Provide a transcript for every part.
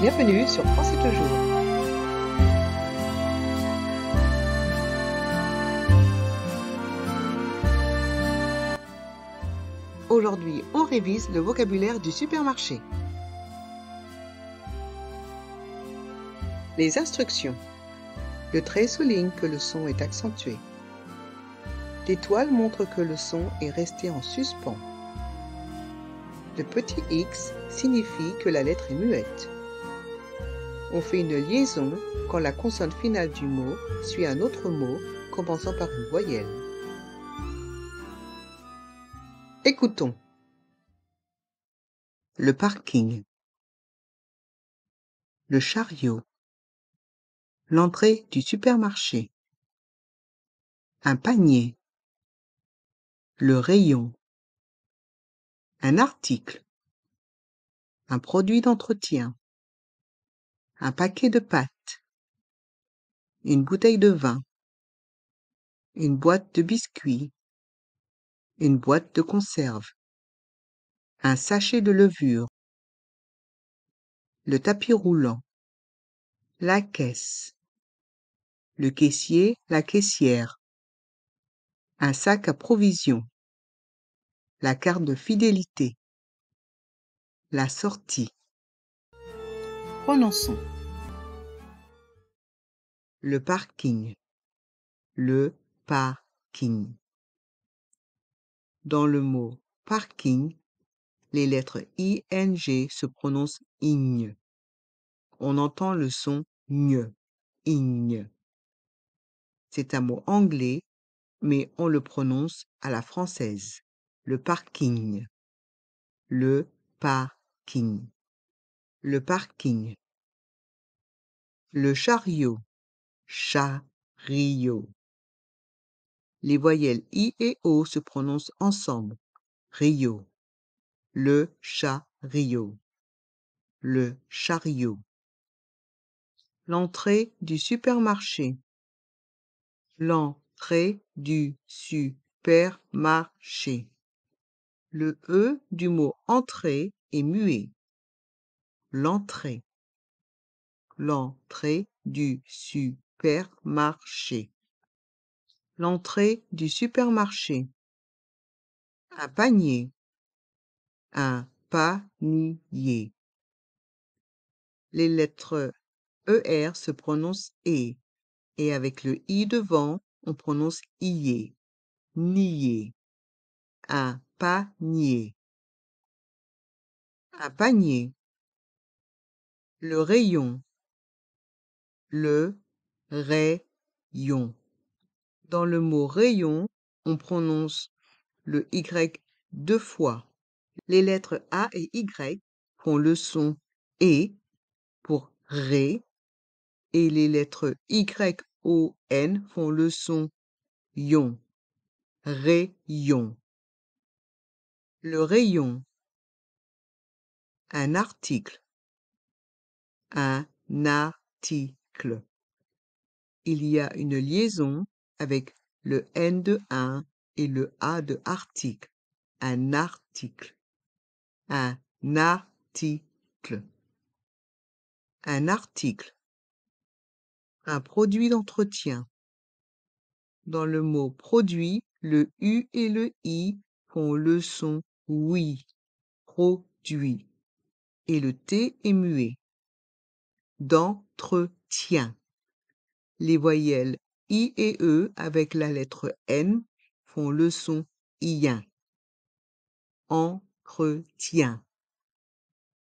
Bienvenue sur France et Toujours. Aujourd'hui, on révise le vocabulaire du supermarché. Les instructions. Le trait souligne que le son est accentué. L'étoile montre que le son est resté en suspens. Le petit x signifie que la lettre est muette. On fait une liaison quand la consonne finale du mot suit un autre mot commençant par une voyelle. Écoutons. Le parking. Le chariot. L'entrée du supermarché. Un panier. Le rayon un article, un produit d'entretien, un paquet de pâtes, une bouteille de vin, une boîte de biscuits, une boîte de conserve, un sachet de levure, le tapis roulant, la caisse, le caissier, la caissière, un sac à provisions, la carte de fidélité, la sortie. Prononçons. Le parking. Le parking. Dans le mot parking, les lettres ING se prononcent ing. On entend le son gne, C'est un mot anglais, mais on le prononce à la française le parking, le parking, le parking, le chariot, chariot. Les voyelles I et O se prononcent ensemble. Rio, le chariot, le chariot. L'entrée du supermarché, l'entrée du supermarché. Le E du mot entrée est muet. L'entrée. L'entrée du supermarché. L'entrée du supermarché. Un panier. Un panier. Les lettres ER se prononcent E et avec le I devant, on prononce IE. Nier. Un panier. Un panier. Le rayon. Le rayon. Dans le mot rayon, on prononce le Y deux fois. Les lettres A et Y font le son E pour ré et les lettres Y, O, N font le son yon, Rayon le rayon, un article, un article. Il y a une liaison avec le N de 1 et le A de article, un article, un article, un article, un produit d'entretien. Dans le mot produit, le U et le I font le son oui, produit. Et le T est muet. D'entretien. Les voyelles I et E avec la lettre N font le son IEN. Entretien.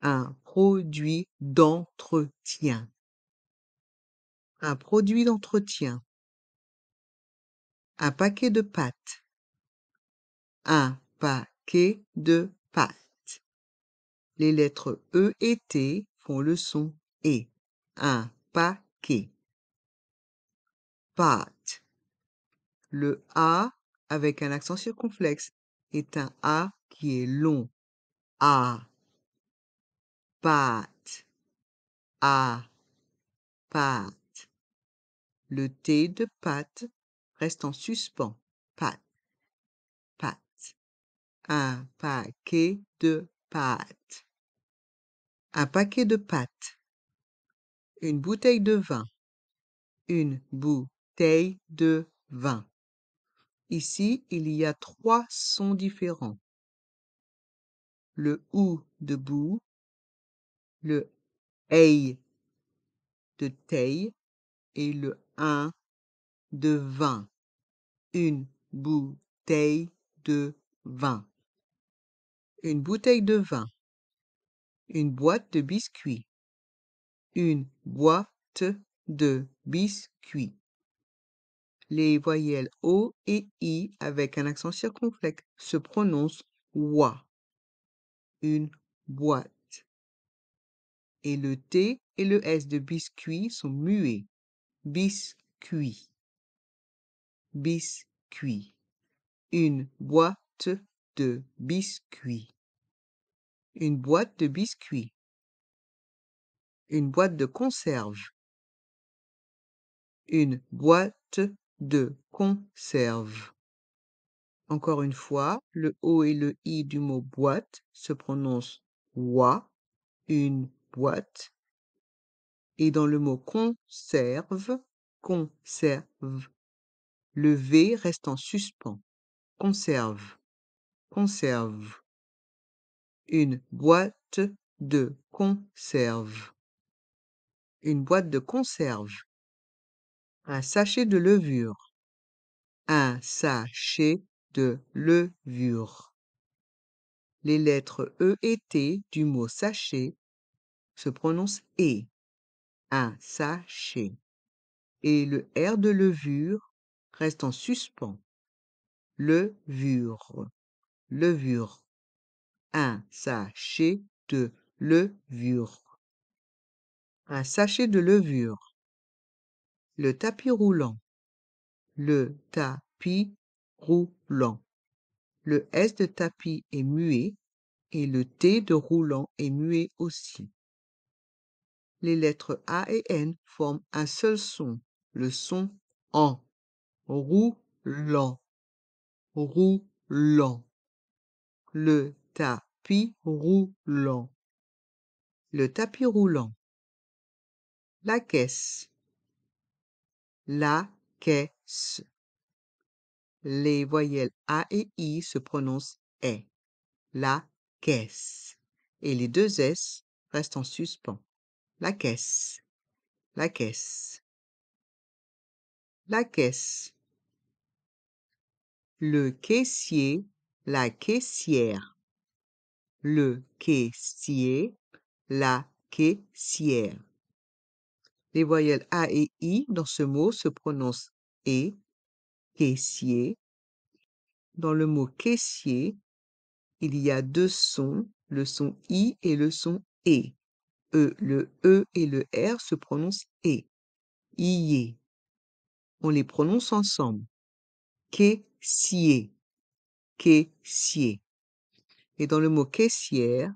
Un produit d'entretien. Un produit d'entretien. Un paquet de pâtes. Un paquet de pâte. Les lettres E et T font le son E. Un paquet. Pâte. Le A avec un accent circonflexe est un A qui est long. A. Pâte. A. Pâte. Le T de pâte reste en suspens. Pâte un paquet de pâtes. Un paquet de pâtes. Une bouteille de vin. Une bouteille de vin. Ici, il y a trois sons différents. Le ou de bou, le ei de taille et le un de vin. Une bouteille de vin une bouteille de vin, une boîte de biscuits, une boîte de biscuits. Les voyelles O et I avec un accent circonflexe se prononcent WA. Une boîte. Et le T et le S de biscuit sont muets. Biscuit. Biscuit. Une boîte de biscuits une boîte de biscuits, une boîte de conserve, une boîte de conserve. Encore une fois, le O et le I du mot boîte se prononcent wa, une boîte, et dans le mot conserve, conserve, le V reste en suspens, conserve, conserve une boîte de conserve. Une boîte de conserve. Un sachet de levure. Un sachet de levure. Les lettres E et T du mot sachet se prononcent E. Un sachet. Et le R de levure reste en suspens. Levure. Levure un sachet de levure. Un sachet de levure. Le tapis roulant. Le tapis roulant. Le S de tapis est muet et le T de roulant est muet aussi. Les lettres A et N forment un seul son, le son en. Roulant. Roulant. Le tapis roulant. Le tapis roulant. La caisse. La caisse. Les voyelles A et I se prononcent E. La caisse. Et les deux S restent en suspens. La caisse. La caisse. La caisse. Le caissier, la caissière le caissier, la caissière. Les voyelles A et I dans ce mot se prononcent et, caissier. Dans le mot caissier, il y a deux sons, le son I et le son E. E, le E et le R se prononcent et Ié. On les prononce ensemble. Caissier. Caissier et dans le mot caissière,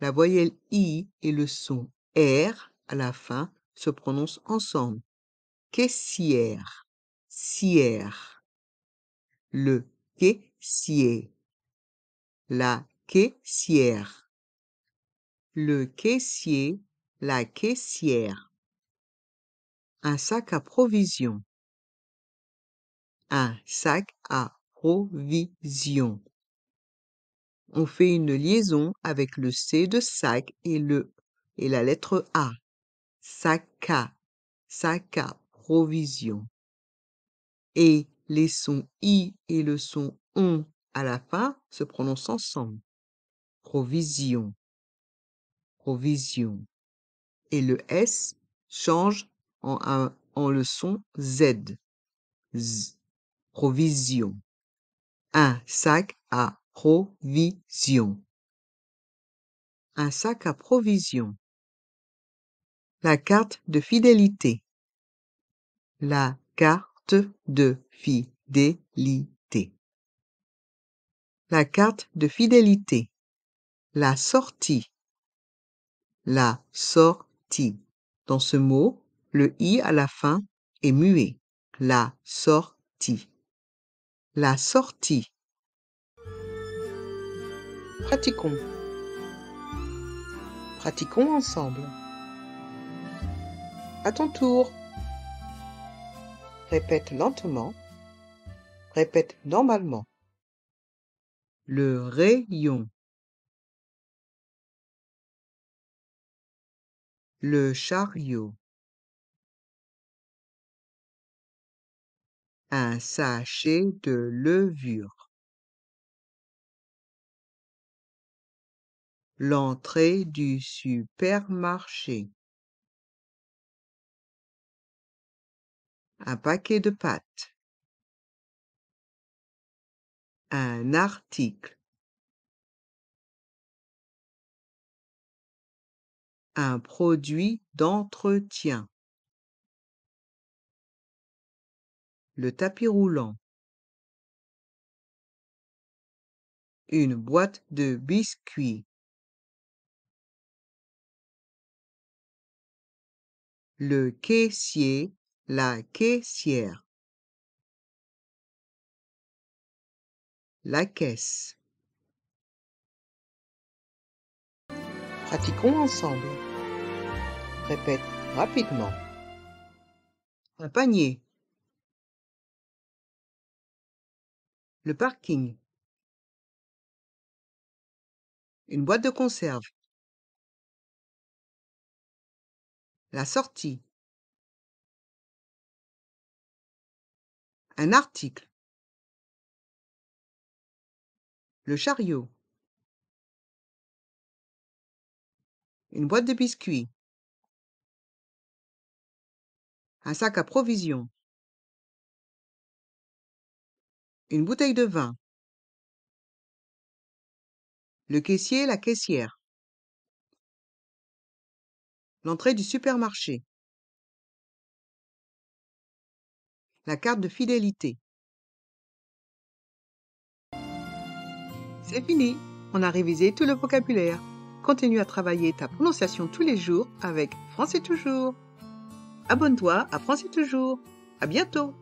la voyelle I et le son R à la fin se prononcent ensemble. Caissière, sière. Le caissier, la caissière. Le caissier, la caissière. Un sac à provisions. Un sac à provision on fait une liaison avec le C de sac et, le, et la lettre A. sacca sacca provision. Et les sons I et le son ON à la fin se prononcent ensemble. Provision, provision. Et le S change en, en le son Z. Z provision. Un sac à Provision. Un sac à provision. La carte de fidélité. La carte de fidélité. La carte de fidélité. La sortie. La sortie. Dans ce mot, le i à la fin est muet. La sortie. La sortie. Pratiquons. Pratiquons ensemble. À ton tour. Répète lentement. Répète normalement. Le rayon. Le chariot. Un sachet de levure. l'entrée du supermarché. Un paquet de pâtes. Un article. Un produit d'entretien. Le tapis roulant. Une boîte de biscuits. le caissier, la caissière. La caisse. Pratiquons ensemble. Répète rapidement. Un panier. Le parking. Une boîte de conserve. la sortie. Un article. Le chariot. Une boîte de biscuits. Un sac à provisions. Une bouteille de vin. Le caissier, la caissière l'entrée du supermarché, la carte de fidélité. C'est fini, on a révisé tout le vocabulaire. Continue à travailler ta prononciation tous les jours avec Français Toujours. Abonne-toi à Français Toujours. À bientôt!